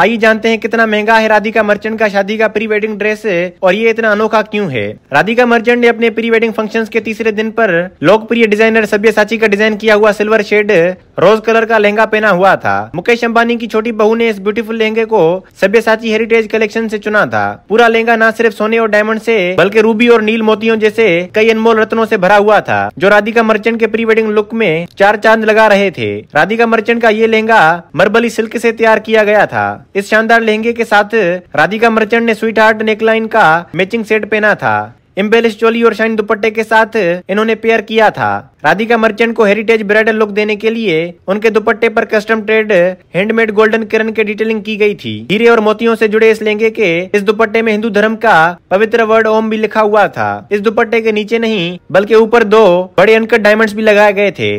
आइए जानते हैं कितना महंगा है राधिका मर्चेंट का शादी का प्री वेडिंग ड्रेस और ये इतना अनोखा क्यों है राधिका मर्चेंट ने अपने प्री वेडिंग फंक्शंस के तीसरे दिन पर लोकप्रिय डिजाइनर साची का डिजाइन किया हुआ सिल्वर शेड रोज कलर का लहंगा पहना हुआ था मुकेश अंबानी की छोटी बहू ने इस ब्यूटीफुल लहंगे को साची हेरिटेज कलेक्शन से चुना था पूरा लहंगा न सिर्फ सोने और डायमंड से बल्कि रूबी और नील मोतियों जैसे कई अनमोल रत्नों से भरा हुआ था जो राधिका मर्चेंट के प्री वेडिंग लुक में चार चांद लगा रहे थे राधिका मर्चेंट का ये लहंगा मरबली सिल्क से तैयार किया गया था इस शानदार लहंगे के साथ राधिका मर्चेंट ने स्वीट हार्ट नेकलाइन का मैचिंग सेट पहना था एम्बेलिश चोली और शाइन दुपट्टे के साथ इन्होंने पेयर किया था राधिका मर्चेंट को हेरिटेज ब्राइडल लुक देने के लिए उनके दुपट्टे पर कस्टम ट्रेड हैंडमेड गोल्डन किरण के डिटेलिंग की गई थी हीरे और मोतियों से जुड़े इस लहंगे के इस दुपट्टे में हिंदू धर्म का पवित्र वर्ड ओम भी लिखा हुआ था इस दुपट्टे के नीचे नहीं बल्कि ऊपर दो बड़े अनकट डायमंड्स भी लगाए गए थे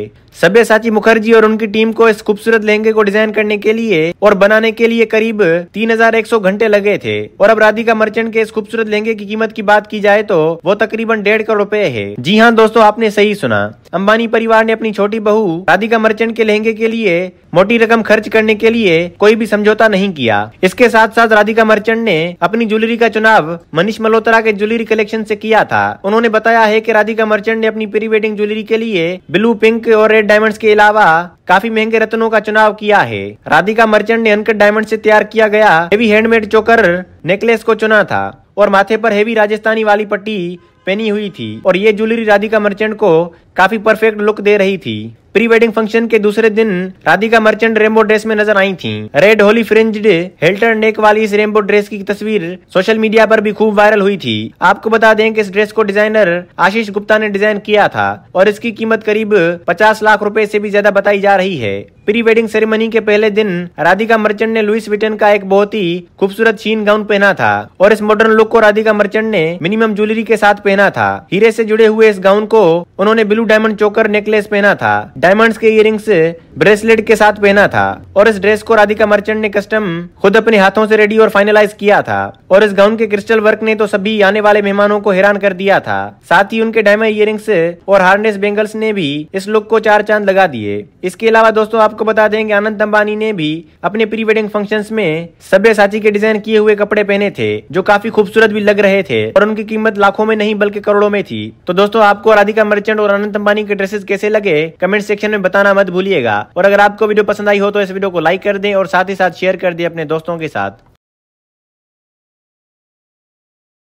साची मुखर्जी और उनकी टीम को इस खूबसूरत लहंगे को डिजाइन करने के लिए और बनाने के लिए करीब 3100 घंटे लगे थे और अब राधिका मर्चेंट के इस खूबसूरत लहंगे की कीमत की बात की जाए तो वो तकरीबन डेढ़ करोड़ रुपए है जी हाँ दोस्तों आपने सही सुना अंबानी परिवार ने अपनी छोटी बहू राधिका मर्चेंट के लहंगे के लिए मोटी रकम खर्च करने के लिए कोई भी समझौता नहीं किया इसके साथ साथ राधिका मर्चेंट ने अपनी ज्वेलरी का चुनाव मनीष मल्होत्रा के ज्वेलरी कलेक्शन से किया था उन्होंने बताया है कि राधिका मर्चेंट ने अपनी प्री वेडिंग ज्वेलरी के लिए ब्लू पिंक और रेड डायमंड्स के अलावा काफी महंगे रत्नों का चुनाव किया है राधिका मर्चेंट ने अनकट डायमंड से तैयार किया गया हैवी हैंडमेड चोकर नेकलेस को चुना था और माथे पर हैवी राजस्थानी वाली पट्टी पहनी हुई थी और ये ज्वेलरी राधिका मर्चेंट को काफी परफेक्ट लुक दे रही थी प्री वेडिंग फंक्शन के दूसरे दिन राधिका मर्चेंट रेमबो ड्रेस में नजर आई थी रेड होली फ्रिंज्ड हेल्टर नेक वाली इस रेमबो ड्रेस की तस्वीर सोशल मीडिया पर भी खूब वायरल हुई थी आपको बता दें कि इस ड्रेस को डिजाइनर आशीष गुप्ता ने डिजाइन किया था और इसकी कीमत करीब 50 लाख रुपए से भी ज्यादा बताई जा रही है प्री वेडिंग सेरेमनी के पहले दिन राधिका मर्चेंट ने लुइस विटन का एक बहुत ही खूबसूरत चीन गाउन पहना था और इस मॉडर्न लुक को राधिका मर्चेंट ने मिनिमम ज्वेलरी के साथ पहना था हीरे से जुड़े हुए इस गाउन को उन्होंने ब्लू डायमंड चोकर नेकलेस पहना था डायमंड के इयर ब्रेसलेट के साथ पहना था और इस ड्रेस को राधिका मर्चेंट ने कस्टम खुद अपने हाथों से रेडी और फाइनलाइज किया था और इस गाउन के क्रिस्टल वर्क ने तो सभी आने वाले मेहमानों को हैरान कर दिया था साथ ही उनके डायमंड इयर और हार्नेस बेंगल्स ने भी इस लुक को चार चांद लगा दिए इसके अलावा दोस्तों आप आपको बता दें कि आनंद अंबानी ने भी अपने प्री वेडिंग फंक्शन में साथी के डिजाइन किए हुए कपड़े पहने थे जो काफी खूबसूरत भी लग रहे थे और उनकी कीमत लाखों में नहीं बल्कि करोड़ों में थी तो दोस्तों आपको राधिका मर्चेंट और अनंत अंबानी के ड्रेसेस कैसे लगे कमेंट सेक्शन में बताना मत भूलिएगा और अगर आपको वीडियो पसंद आई हो तो इस वीडियो को लाइक कर दें और साथ ही साथ शेयर कर दें अपने दोस्तों के साथ